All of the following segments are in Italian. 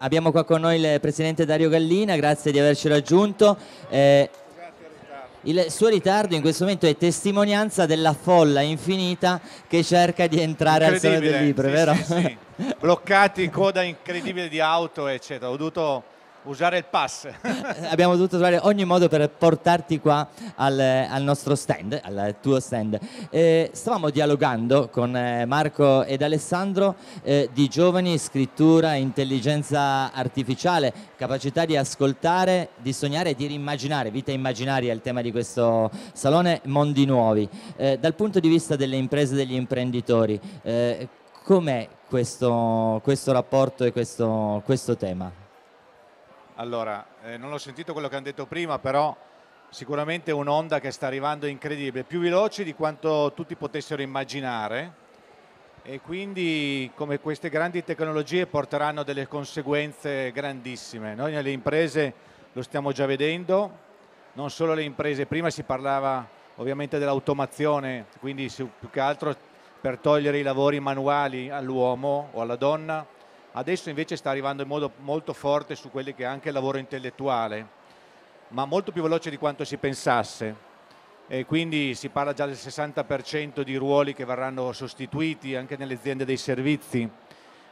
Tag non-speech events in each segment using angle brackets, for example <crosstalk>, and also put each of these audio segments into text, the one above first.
Abbiamo qua con noi il presidente Dario Gallina, grazie di averci raggiunto. Eh, il suo ritardo in questo momento è testimonianza della folla infinita che cerca di entrare al Sole del Libro, sì, vero? Sì, sì. Bloccati, coda incredibile di auto, eccetera. Ho dovuto usare il pass. <laughs> Abbiamo dovuto trovare ogni modo per portarti qua al, al nostro stand, al tuo stand. Eh, stavamo dialogando con eh, Marco ed Alessandro eh, di giovani, scrittura, intelligenza artificiale, capacità di ascoltare, di sognare e di rimmaginare. Vita immaginaria è il tema di questo salone, mondi nuovi. Eh, dal punto di vista delle imprese e degli imprenditori, eh, com'è questo, questo, rapporto e questo, questo tema? Allora, eh, non ho sentito quello che hanno detto prima, però sicuramente un'onda che sta arrivando incredibile, più veloce di quanto tutti potessero immaginare e quindi come queste grandi tecnologie porteranno delle conseguenze grandissime. Noi nelle imprese lo stiamo già vedendo, non solo le imprese, prima si parlava ovviamente dell'automazione, quindi più che altro per togliere i lavori manuali all'uomo o alla donna, adesso invece sta arrivando in modo molto forte su quelli che è anche il lavoro intellettuale, ma molto più veloce di quanto si pensasse. E quindi si parla già del 60% di ruoli che verranno sostituiti anche nelle aziende dei servizi.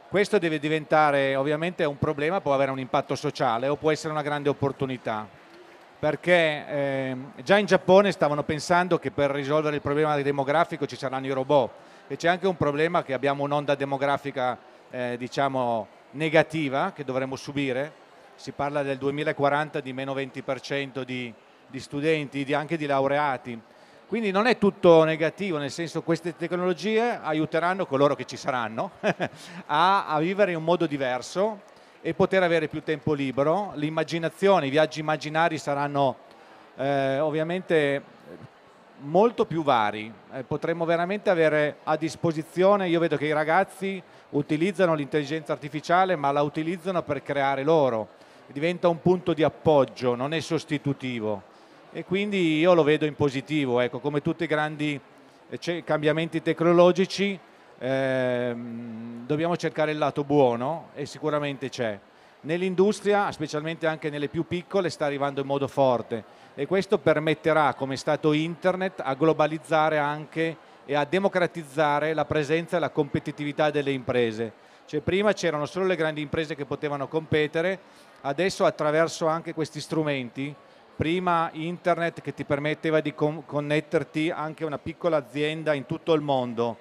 Questo deve diventare ovviamente un problema, può avere un impatto sociale o può essere una grande opportunità, perché eh, già in Giappone stavano pensando che per risolvere il problema demografico ci saranno i robot e c'è anche un problema che abbiamo un'onda demografica eh, diciamo, negativa che dovremmo subire, si parla del 2040 di meno 20% di, di studenti, di, anche di laureati, quindi non è tutto negativo, nel senso queste tecnologie aiuteranno coloro che ci saranno <laughs> a, a, vivere in un modo diverso e poter avere più tempo libero. L'immaginazione, i viaggi immaginari saranno eh, ovviamente molto più vari, eh, potremmo veramente avere a disposizione, io vedo che i ragazzi utilizzano l'intelligenza artificiale ma la utilizzano per creare loro, diventa un punto di appoggio, non è sostitutivo e quindi io lo vedo in positivo, ecco, come tutti i grandi eh, cambiamenti tecnologici eh, dobbiamo cercare il lato buono e sicuramente c'è. Nell'industria, specialmente anche nelle più piccole, sta arrivando in modo forte e questo permetterà, come è stato Internet, a globalizzare anche e a democratizzare la presenza e la competitività delle imprese. Cioè, prima c'erano solo le grandi imprese che potevano competere, adesso attraverso anche questi strumenti, prima internet che ti permetteva di connetterti anche a una piccola azienda in tutto il mondo,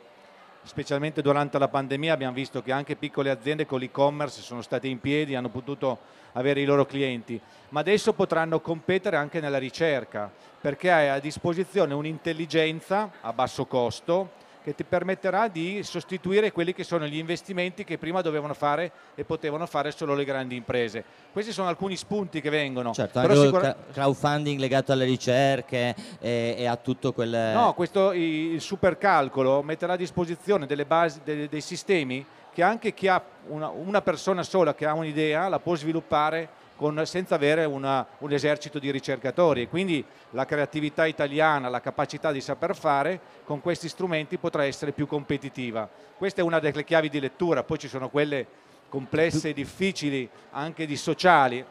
specialmente durante la pandemia abbiamo visto che anche piccole aziende con l'e-commerce sono state in piedi, hanno potuto avere i loro clienti, ma adesso potranno competere anche nella ricerca, perché hai a disposizione un'intelligenza a basso costo, che ti permetterà di sostituire quelli che sono gli investimenti che prima dovevano fare e potevano fare solo le grandi imprese. Questi sono alcuni spunti che vengono. Certo, Però anche il crowdfunding legato alle ricerche e, e, a tutto quel... No, questo il supercalcolo metterà a disposizione delle basi, dei, dei sistemi che anche chi ha una, una persona sola che ha un'idea la può sviluppare con, senza avere una, un esercito di ricercatori. Quindi la creatività italiana, la capacità di saper fare con questi strumenti potrà essere più competitiva. Questa è una delle chiavi di lettura, poi ci sono quelle complesse e difficili anche di sociali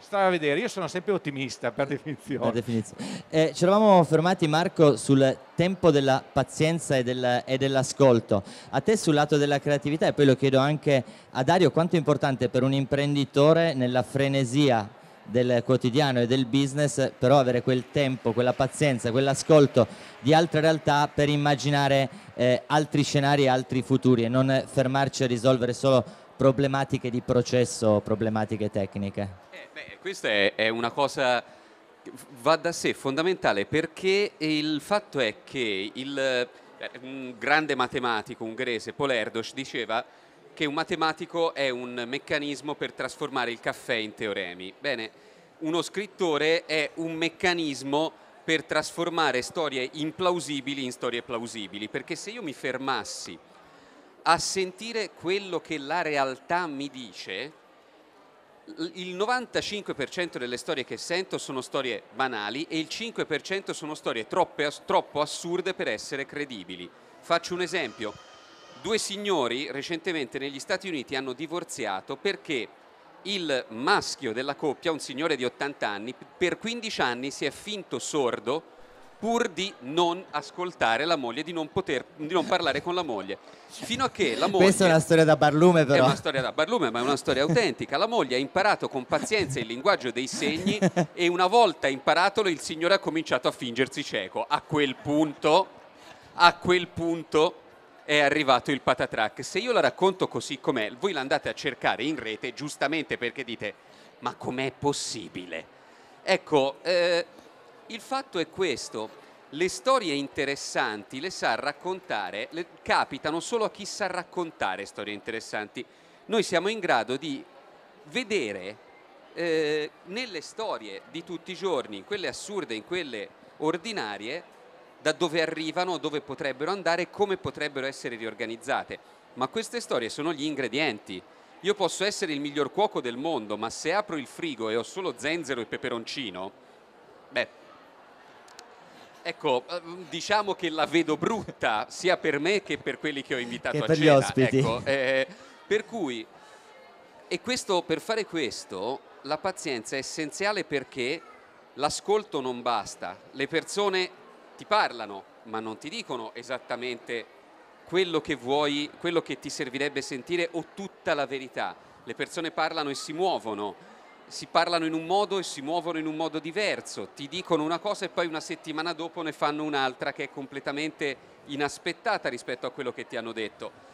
stare a vedere, io sono sempre ottimista per definizione. Per <laughs> definizione. Eh, ci eravamo fermati Marco sul tempo della pazienza e, del, e, dell'ascolto. A te sul lato della creatività e poi lo chiedo anche a Dario, quanto è importante per un imprenditore nella frenesia del quotidiano e del business, però avere quel tempo, quella pazienza, quell'ascolto di altre realtà per immaginare eh, altri scenari altri futuri e non fermarci a risolvere solo problematiche di processo, problematiche tecniche? Eh, beh, questa è, è una cosa che va da sé fondamentale perché il fatto è che il, eh, un grande matematico ungherese, Erdos, diceva che un matematico è un meccanismo per trasformare il caffè in teoremi. Bene, uno scrittore è un meccanismo per trasformare storie implausibili in storie plausibili, perché se io mi fermassi a sentire quello che la realtà mi dice, il 95% delle storie che sento sono storie banali e il 5% sono storie troppe, troppo assurde per essere credibili. Faccio un esempio. Due signori recentemente negli Stati Uniti hanno divorziato perché il maschio della coppia, un signore di 80 anni, per 15 anni si è finto sordo pur di non ascoltare la moglie, di non, poter, di non parlare con la moglie. Fino a che la moglie... Questa è una storia da barlume però. È una storia da barlume, ma è una storia autentica. La moglie ha imparato con pazienza il linguaggio dei segni e una volta imparatolo il signore ha cominciato a fingersi cieco. A quel punto, a quel punto è arrivato il patatrack. Se io la racconto così com'è, voi la andate a cercare in rete giustamente perché dite ma com'è possibile? Ecco... Eh, il fatto è questo, le storie interessanti le sa raccontare, le capitano solo a chi sa raccontare storie interessanti. Noi siamo in grado di vedere eh, nelle storie di tutti i giorni, in quelle assurde, in quelle ordinarie, da dove arrivano, dove potrebbero andare, come potrebbero essere riorganizzate. Ma queste storie sono gli ingredienti. Io posso essere il miglior cuoco del mondo, ma se apro il frigo e ho solo zenzero e peperoncino, beh, Ecco, ehm, diciamo che la vedo brutta sia per me che per quelli che ho invitato che a cena. Ecco, eh, per cui, e questo, per fare questo, la pazienza è essenziale perché l'ascolto non basta. Le persone ti parlano, ma non ti dicono esattamente quello che vuoi, quello che ti servirebbe sentire o tutta la verità. Le persone parlano e si muovono si parlano in un modo e si muovono in un modo diverso, ti dicono una cosa e poi una settimana dopo ne fanno un'altra che è completamente inaspettata rispetto a quello che ti hanno detto.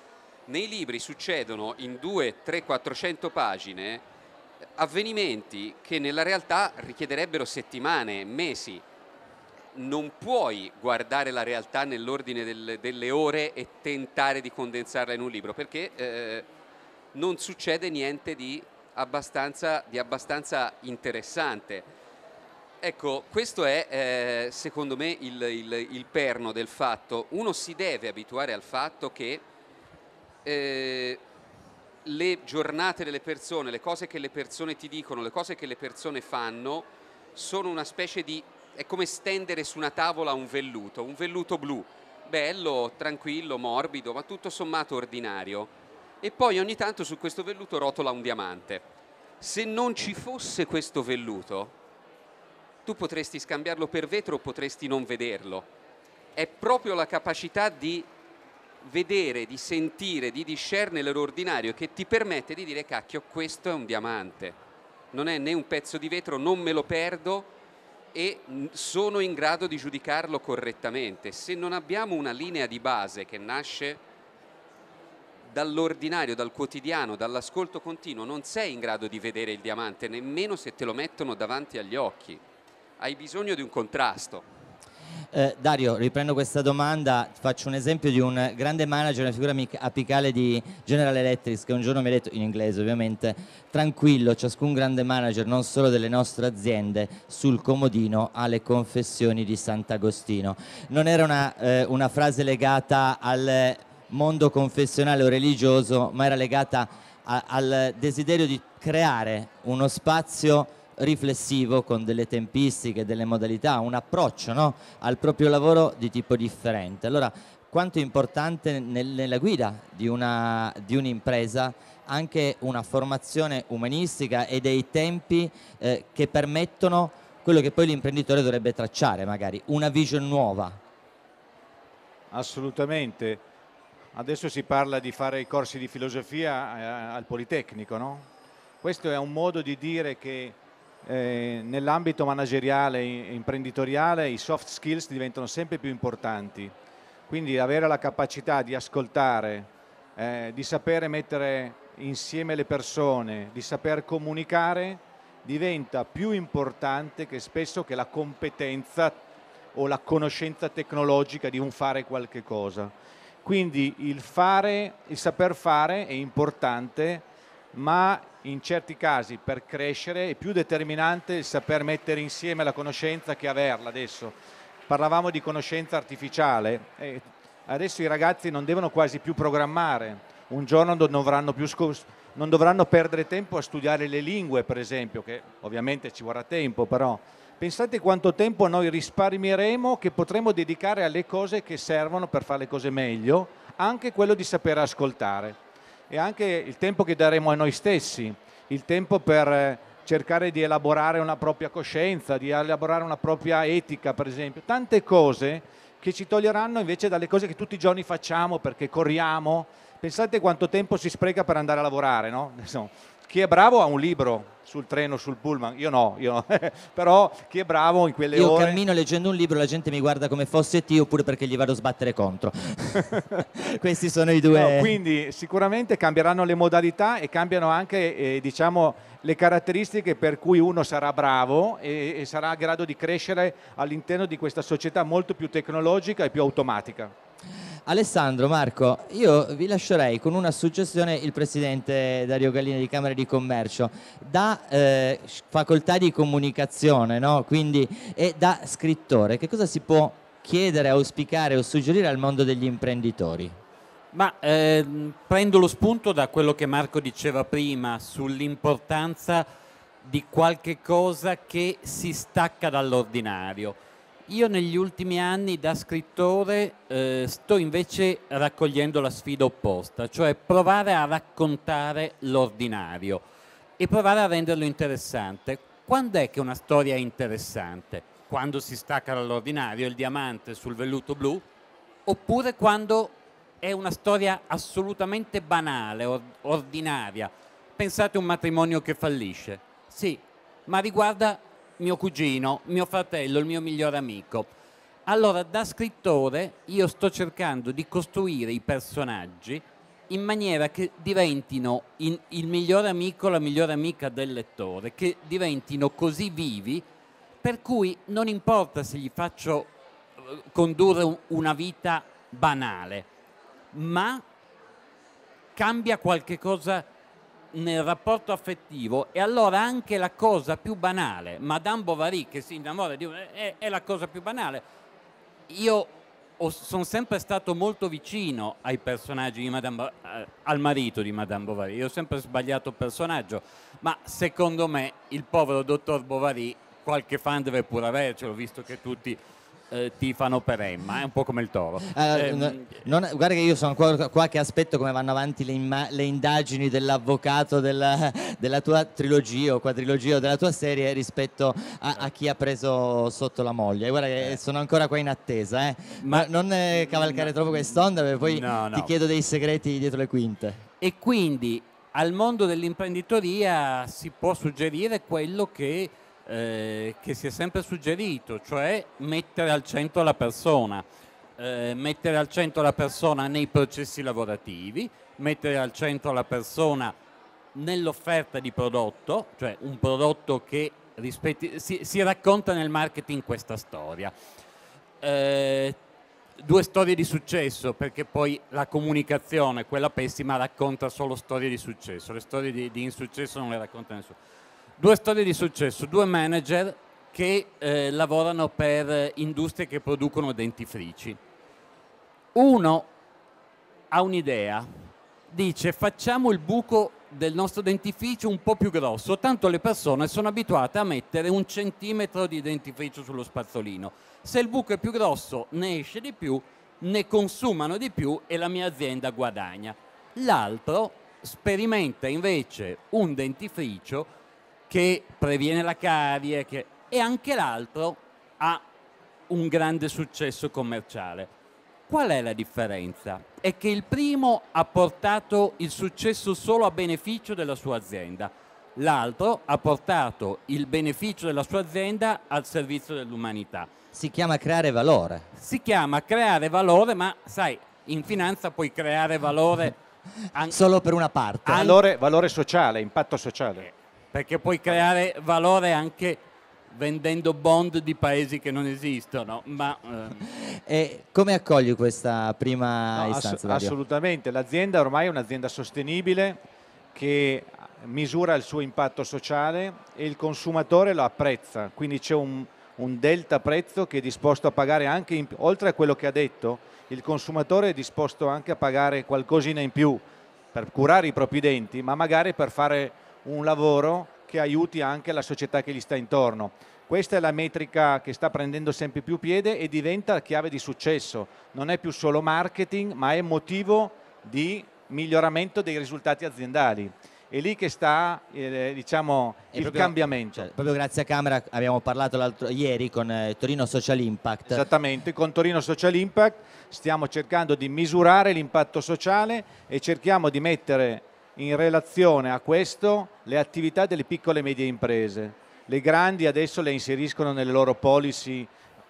Nei libri succedono in 2, 3, 400 pagine eh, avvenimenti che nella realtà richiederebbero settimane, mesi. Non puoi guardare la realtà nell'ordine del, delle ore e tentare di condensarla in un libro perché eh, non succede niente di abbastanza, di abbastanza interessante. Ecco, questo è eh, secondo me il, il, il, perno del fatto. Uno si deve abituare al fatto che eh, le giornate delle persone, le cose che le persone ti dicono, le cose che le persone fanno, sono una specie di... è come stendere su una tavola un velluto, un velluto blu, bello, tranquillo, morbido, ma tutto sommato ordinario e poi ogni tanto su questo velluto rotola un diamante. Se non ci fosse questo velluto, tu potresti scambiarlo per vetro o potresti non vederlo. È proprio la capacità di vedere, di sentire, di discernere l'ordinario che ti permette di dire cacchio, questo è un diamante. Non è né un pezzo di vetro, non me lo perdo e sono in grado di giudicarlo correttamente. Se non abbiamo una linea di base che nasce dall'ordinario, dal quotidiano, dall'ascolto continuo, non sei in grado di vedere il diamante, nemmeno se te lo mettono davanti agli occhi. Hai bisogno di un contrasto. Eh, Dario, riprendo questa domanda, faccio un esempio di un grande manager, una figura apicale di General Electric che un giorno mi ha detto, in inglese ovviamente, tranquillo, ciascun grande manager, non solo delle nostre aziende, sul comodino ha le confessioni di Sant'Agostino. Non era una, eh, una frase legata al mondo confessionale o religioso, ma era legata a, al desiderio di creare uno spazio riflessivo con delle tempistiche, delle modalità, un approccio no? al proprio lavoro di tipo differente. Allora, quanto è importante nel, nella guida di, una, di un'impresa anche una formazione umanistica e dei tempi eh, che permettono quello che poi l'imprenditore dovrebbe tracciare, magari una vision nuova. Assolutamente. Adesso si parla di fare i corsi di filosofia eh, al Politecnico, no? Questo è un modo di dire che eh, nell'ambito manageriale e imprenditoriale i soft skills diventano sempre più importanti. Quindi avere la capacità di ascoltare, eh, di sapere mettere insieme le persone, di saper comunicare, diventa più importante che spesso che la competenza o la conoscenza tecnologica di un fare qualche cosa. Quindi il fare, il saper fare è importante, ma in certi casi per crescere è più determinante il saper mettere insieme la conoscenza che averla adesso. Parlavamo di conoscenza artificiale, eh, adesso i ragazzi non devono quasi più programmare, un giorno non dovranno, più non dovranno perdere tempo a studiare le lingue per esempio, che ovviamente ci vorrà tempo però Pensate quanto tempo noi risparmieremo che potremo dedicare alle cose che servono per fare le cose meglio, anche quello di sapere ascoltare e anche il tempo che daremo a noi stessi, il tempo per eh, cercare di elaborare una propria coscienza, di elaborare una propria etica, per esempio, tante cose che ci toglieranno invece dalle cose che tutti i giorni facciamo perché corriamo. Pensate quanto tempo si spreca per andare a lavorare, no? <laughs> Insomma chi è bravo ha un libro sul treno, sul pullman, io no, io no. <laughs> però chi è bravo in quelle io ore... Io cammino leggendo un libro, la gente mi guarda come fosse T oppure perché gli vado a sbattere contro. <laughs> Questi sono i due... No, quindi sicuramente cambieranno le modalità e cambiano anche eh, diciamo, le caratteristiche per cui uno sarà bravo e, e sarà in grado di crescere all'interno di questa società molto più tecnologica e più automatica. Alessandro, Marco, io vi lascerei con una suggestione il presidente Dario Gallina di Camera di Commercio, da eh, facoltà di comunicazione no? Quindi, e da scrittore, che cosa si può chiedere, auspicare o suggerire al mondo degli imprenditori? Ma eh, prendo lo spunto da quello che Marco diceva prima sull'importanza di qualche cosa che si stacca dall'ordinario io negli ultimi anni da scrittore eh, sto invece raccogliendo la sfida opposta, cioè provare a raccontare l'ordinario e provare a renderlo interessante. Quando è che una storia è interessante? Quando si stacca dall'ordinario il diamante sul velluto blu? Oppure quando è una storia assolutamente banale, or ordinaria? Pensate a un matrimonio che fallisce. Sì, ma riguarda mio cugino, mio fratello, il mio migliore amico. Allora, da scrittore io sto cercando di costruire i personaggi in maniera che diventino in, il migliore amico, la migliore amica del lettore, che diventino così vivi, per cui non importa se gli faccio eh, condurre una vita banale, ma cambia qualche cosa nel rapporto affettivo e allora anche la cosa più banale, Madame Bovary che si innamora di una, è, è la cosa più banale. Io sono sempre stato molto vicino ai personaggi di Madame Bovary, eh, al marito di Madame Bovary, io ho sempre sbagliato personaggio, ma secondo me il povero dottor Bovary qualche fan deve pure avercelo, visto che tutti eh, tifano per Emma, è un po' come il toro. Allora, eh, no, ehm, non, guarda che io sono qua, qua, che aspetto come vanno avanti le, imma, le indagini dell'avvocato della, della, tua trilogia o quadrilogia o della tua serie rispetto a, a, chi ha preso sotto la moglie. Guarda che eh. sono ancora qua in attesa, eh. ma non eh, cavalcare no, troppo quest'onda perché poi no, ti chiedo dei segreti dietro le quinte. E quindi al mondo dell'imprenditoria si può suggerire quello che eh, che si è sempre suggerito, cioè mettere al centro la persona, eh, mettere al centro la persona nei processi lavorativi, mettere al centro la persona nell'offerta di prodotto, cioè un prodotto che rispetti, si, si racconta nel marketing questa storia. Eh, due storie di successo, perché poi la comunicazione, quella pessima, racconta solo storie di successo, le storie di, di insuccesso non le racconta nessuno. Due storie di successo, due manager che eh, lavorano per industrie che producono dentifrici. Uno ha un'idea, dice facciamo il buco del nostro dentifricio un po' più grosso, tanto le persone sono abituate a mettere un centimetro di dentifricio sullo spazzolino. Se il buco è più grosso ne esce di più, ne consumano di più e la mia azienda guadagna. L'altro sperimenta invece un dentifricio che previene la carie che... e anche l'altro ha un grande successo commerciale. Qual è la differenza? È che il primo ha portato il successo solo a beneficio della sua azienda, l'altro ha portato il beneficio della sua azienda al servizio dell'umanità. Si chiama creare valore. Si chiama creare valore, ma sai, in finanza puoi creare valore <laughs> solo per una parte. Valore, valore sociale, impatto sociale. Eh, perché puoi creare valore anche vendendo bond di paesi che non esistono. Ma, ehm. come accogli questa prima no, istanza? Ass assolutamente, l'azienda ormai è un'azienda sostenibile che misura il suo impatto sociale e il consumatore lo apprezza, quindi c'è un, un, delta prezzo che è disposto a pagare anche, in, oltre a quello che ha detto, il consumatore è disposto anche a pagare qualcosina in più per curare i propri denti, ma magari per fare un lavoro che aiuti anche la società che gli sta intorno. Questa è la metrica che sta prendendo sempre più piede e diventa chiave di successo. Non è più solo marketing, ma è motivo di miglioramento dei risultati aziendali. È lì che sta eh, diciamo, il proprio, cambiamento. Cioè, proprio grazie a Camera abbiamo parlato ieri con eh, Torino Social Impact. Esattamente, con Torino Social Impact stiamo cercando di misurare l'impatto sociale e cerchiamo di mettere in relazione a questo le attività delle piccole e medie imprese. Le grandi adesso le inseriscono nelle loro policy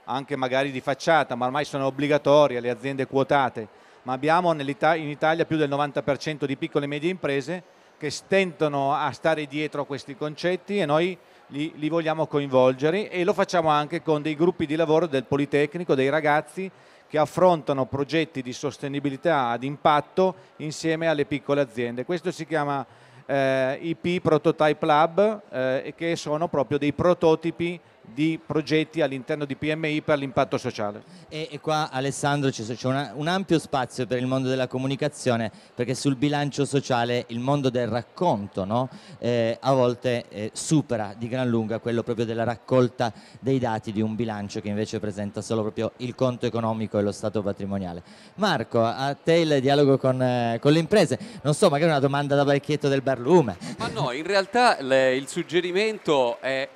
anche magari di facciata, ma ormai sono obbligatorie le aziende quotate, ma abbiamo in Italia più del 90% di piccole e medie imprese che stentano a stare dietro a questi concetti e noi li, li vogliamo coinvolgere e lo facciamo anche con dei gruppi di lavoro del Politecnico, dei ragazzi che affrontano progetti di sostenibilità ad impatto insieme alle piccole aziende. Questo si chiama eh, IP Prototype Lab eh, che sono proprio dei prototipi di progetti all'interno di PMI per l'impatto sociale. E, e qua Alessandro c'è un, un ampio spazio per il mondo della comunicazione perché sul bilancio sociale il mondo del racconto no? eh, a volte eh, supera di gran lunga quello proprio della raccolta dei dati di un bilancio che invece presenta solo proprio il conto economico e lo stato patrimoniale. Marco, a te il dialogo con, eh, con le imprese, non so, magari una domanda da vecchietto del Barlume. Ma no, in realtà le, il suggerimento è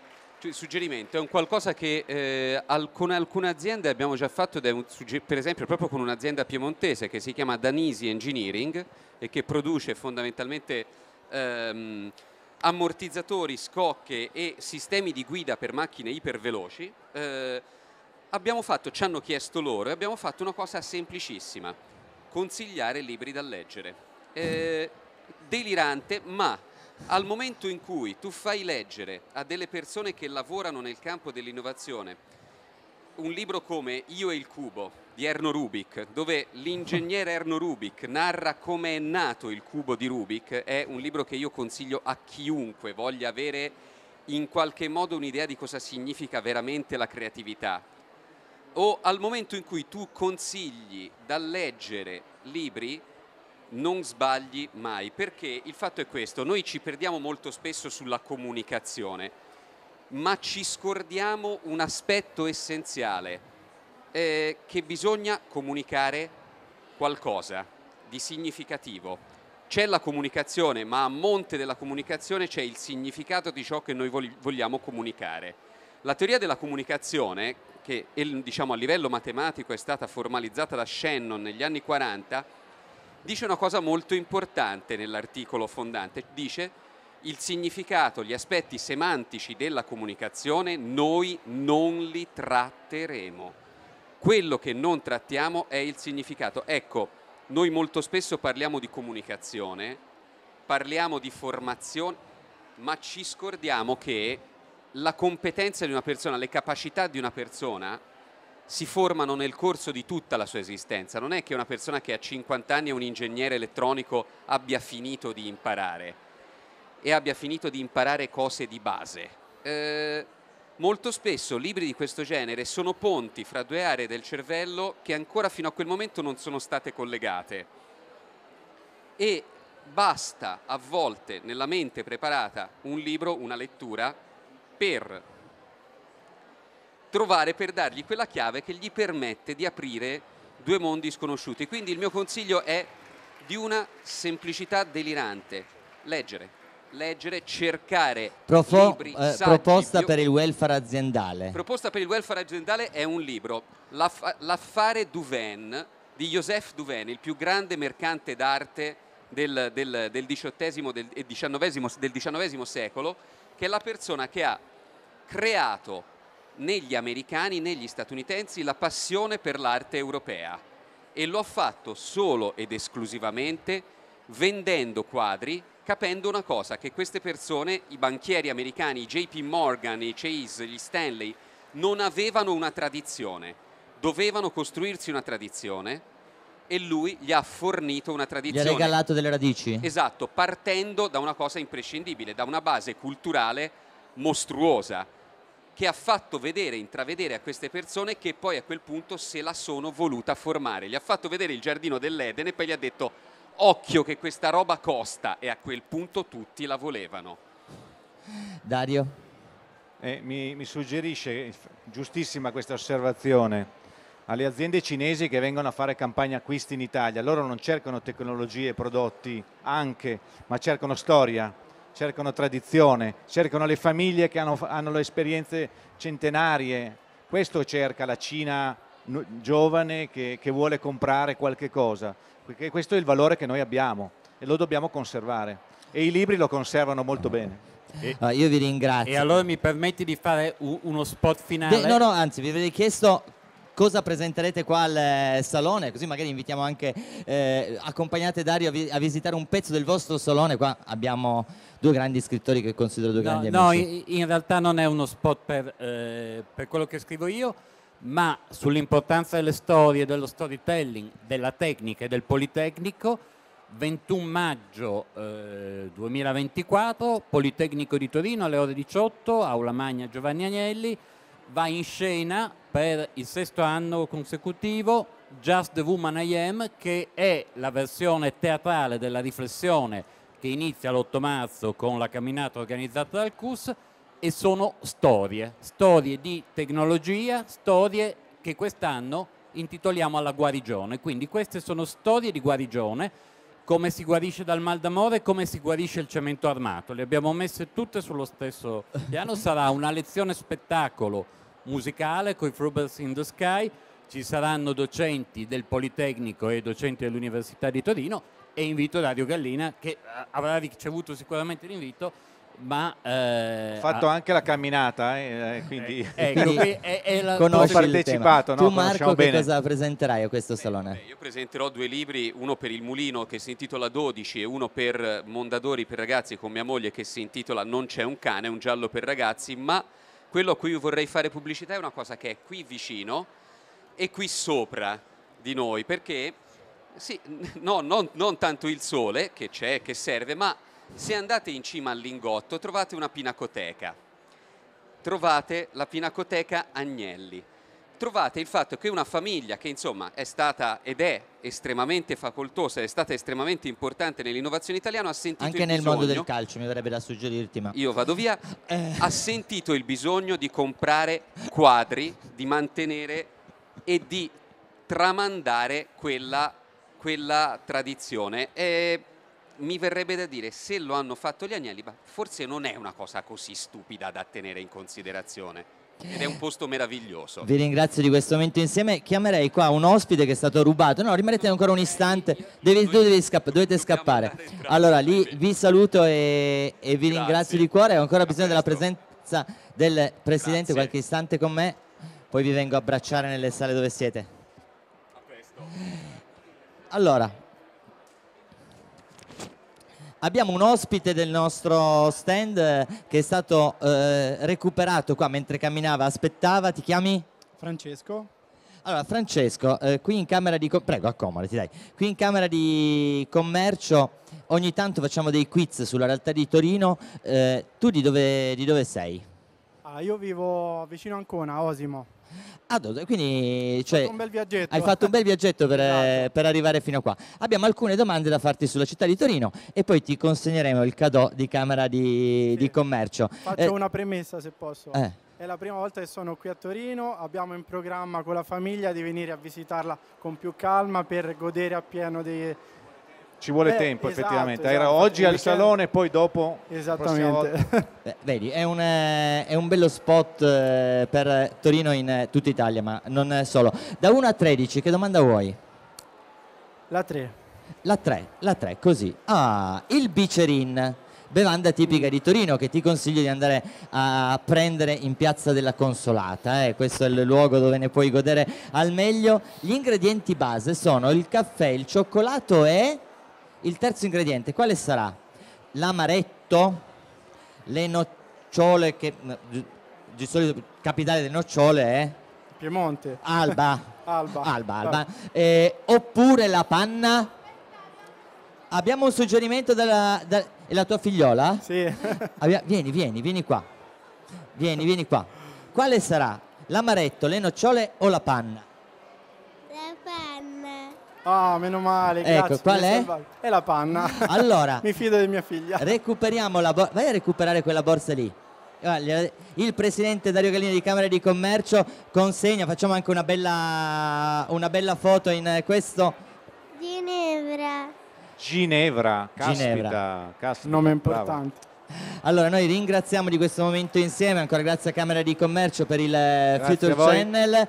suggerimento è un qualcosa che eh, alcune, alcune, aziende abbiamo già fatto, per esempio proprio con un'azienda piemontese che si chiama Danisi Engineering e che produce fondamentalmente ehm, ammortizzatori, scocche e sistemi di guida per macchine iperveloci. Eh, abbiamo fatto, ci hanno chiesto loro e abbiamo fatto una cosa semplicissima, consigliare libri da leggere. Eh, delirante ma al momento in cui tu fai leggere a delle persone che lavorano nel campo dell'innovazione un libro come Io e il cubo di Erno Rubik, dove l'ingegnere Erno Rubik narra come è nato il cubo di Rubik, è un libro che io consiglio a chiunque voglia avere in qualche modo un'idea di cosa significa veramente la creatività. O al momento in cui tu consigli da leggere libri non sbagli mai, perché il fatto è questo, noi ci perdiamo molto spesso sulla comunicazione, ma ci scordiamo un aspetto essenziale, eh, che bisogna comunicare qualcosa di significativo. C'è la comunicazione, ma a monte della comunicazione c'è il significato di ciò che noi vogliamo comunicare. La teoria della comunicazione, che diciamo, a livello matematico è stata formalizzata da Shannon negli anni 40, dice una cosa molto importante nell'articolo fondante, dice il significato, gli aspetti semantici della comunicazione noi non li tratteremo. Quello che non trattiamo è il significato. Ecco, noi molto spesso parliamo di comunicazione, parliamo di formazione, ma ci scordiamo che la competenza di una persona, le capacità di una persona si formano nel corso di tutta la sua esistenza. Non è che una persona che ha 50 anni è un ingegnere elettronico abbia finito di imparare e abbia finito di imparare cose di base. Eh, molto spesso libri di questo genere sono ponti fra due aree del cervello che ancora fino a quel momento non sono state collegate. E basta a volte nella mente preparata un libro, una lettura, per trovare per dargli quella chiave che gli permette di aprire due mondi sconosciuti. Quindi il mio consiglio è di una semplicità delirante, leggere, leggere, cercare Profo, libri, eh, saggi, proposta per il welfare aziendale. Proposta per il welfare aziendale è un libro, L'aff- L'affare Duven di Joseph Duven, il più grande mercante d'arte del, del, del, XVIII, del XIX secolo, che è la persona che ha creato negli americani, negli statunitensi, la passione per l'arte europea e lo ha fatto solo ed esclusivamente vendendo quadri capendo una cosa, che queste persone, i banchieri americani, JP Morgan, i Chase, gli Stanley, non avevano una tradizione, dovevano costruirsi una tradizione e lui gli ha fornito una tradizione. Gli ha regalato delle radici. Esatto, partendo da una cosa imprescindibile, da una base culturale mostruosa che ha fatto vedere, intravedere a queste persone che poi a quel punto se la sono voluta formare. Gli ha fatto vedere il giardino dell'Eden e poi gli ha detto occhio che questa roba costa e a quel punto tutti la volevano. Dario. Eh, mi, mi suggerisce, giustissima questa osservazione, alle aziende cinesi che vengono a fare campagna acquisti in Italia. Loro non cercano tecnologie e prodotti anche, ma cercano storia cercano tradizione, cercano le famiglie che hanno, hanno le esperienze centenarie, questo cerca la Cina giovane che, che vuole comprare qualche cosa, perché questo è il valore che noi abbiamo e lo dobbiamo conservare e i libri lo conservano molto bene. E, eh, ah, io vi ringrazio. E allora mi permetti di fare uno spot finale? De, no, no, anzi, vi avrei chiesto cosa presenterete qua al eh, salone, così magari invitiamo anche, eh, accompagnate Dario a, vi a, visitare un pezzo del vostro salone, qua abbiamo due grandi scrittori che considero due grandi amici. No, in realtà non è uno spot per, eh, per quello che scrivo io, ma sull'importanza delle storie, dello storytelling, della tecnica e del Politecnico, 21 maggio eh, 2024, Politecnico di Torino alle ore 18, Aula Magna Giovanni Agnelli, va in scena per il sesto anno consecutivo Just the Woman I Am, che è la versione teatrale della riflessione che inizia l'8 marzo con la camminata organizzata dal CUS e sono storie, storie di tecnologia, storie che quest'anno intitoliamo alla guarigione. Quindi queste sono storie di guarigione come si guarisce dal mal d'amore e come si guarisce il cemento armato. Le abbiamo messe tutte sullo stesso piano, sarà una lezione spettacolo musicale con i Frubers in the Sky, ci saranno docenti del Politecnico e docenti dell'Università di Torino e invito Dario Gallina che avrà ricevuto sicuramente l'invito ma eh, ho fatto ah, anche la camminata eh, eh, eh quindi eh, ecco, <laughs> è, è la... conosci partecipato no? tu Marco che cosa presenterai a questo salone? Beh, io presenterò due libri uno per il Mulino che si intitola 12 e uno per Mondadori per ragazzi con mia moglie che si intitola Non c'è un cane un giallo per ragazzi ma quello a cui vorrei fare pubblicità è una cosa che è qui vicino e qui sopra di noi perché sì, <laughs> no, non, non tanto il sole che c'è, che serve, ma se andate in cima al lingotto trovate una pinacoteca, trovate la pinacoteca Agnelli, trovate il fatto che una famiglia che insomma è stata ed è estremamente facoltosa, è stata estremamente importante nell'innovazione italiana, ha sentito anche nel bisogno, mondo del calcio mi verrebbe da suggerirti, ma io vado via, <laughs> eh. ha sentito il bisogno di comprare quadri, di mantenere e di tramandare quella, quella tradizione. E mi verrebbe da dire se lo hanno fatto gli agnelli ma forse non è una cosa così stupida da tenere in considerazione ed è un posto meraviglioso. Vi ringrazio di questo momento insieme. Chiamerei qua un ospite che è stato rubato. No, rimanete ancora un istante. Devi, Noi, devi scappa, dovete scappare. Allora, lì vi saluto e, e vi Grazie. ringrazio di cuore. Ho ancora bisogno della presenza del Presidente Grazie. qualche istante con me. Poi vi vengo a abbracciare nelle sale dove siete. a presto Allora, Abbiamo un ospite del nostro stand che è stato eh, recuperato qua mentre camminava, aspettava, ti chiami? Francesco. Allora Francesco, eh, qui, in di, prego, qui in camera di commercio ogni tanto facciamo dei quiz sulla realtà di Torino, eh, tu di dove, di dove sei? Ah, io vivo vicino a Ancona, a Osimo. Ah, quindi cioè, fatto hai fatto un bel viaggetto per, esatto. per, arrivare fino a qua. Abbiamo alcune domande da farti sulla città di Torino e poi ti consegneremo il cadeau di Camera di, sì. di Commercio. Faccio eh, una premessa se posso. Eh. È la prima volta che sono qui a Torino, abbiamo in programma con la famiglia di venire a visitarla con più calma per godere appieno dei, ci vuole Beh, tempo esatto, effettivamente, esatto. era oggi al salone e poi dopo... Esattamente. Beh, <laughs> vedi, è un, eh, è un, bello spot eh, per Torino in eh, tutta Italia, ma non solo. Da 1 a 13, che domanda vuoi? La 3. La 3, la 3, così. Ah, il bicerin bevanda tipica di Torino che ti consiglio di andare a prendere in Piazza della Consolata, eh? questo è il luogo dove ne puoi godere al meglio. Gli ingredienti base sono il caffè, il cioccolato e il terzo ingrediente quale sarà? L'amaretto, le nocciole che di solito capitale delle nocciole è Piemonte. <laughs> Alba. alba. Alba, Alba. Eh, oppure la panna. Abbiamo un suggerimento dalla, da, è la tua figliola? Sì. <laughs> Abbia, vieni, vieni, vieni qua. Vieni, vieni qua. Quale sarà? L'amaretto, le nocciole o la panna? Ah, meno male. Ecco, grazie, qual è? È la panna. <laughs> Allora, <laughs> mi fido di mia figlia. Recuperiamo la borsa. Vai a recuperare quella borsa lì. Ah, il presidente Dario Gallini di Camera di Commercio consegna, facciamo anche una bella, una bella foto in questo. Ginevra. Ginevra, caspita, Ginevra. Caspita, nome importante. Bravo. Allora, noi ringraziamo di questo momento insieme, ancora grazie a Camera di Commercio per il eh, grazie Future Channel.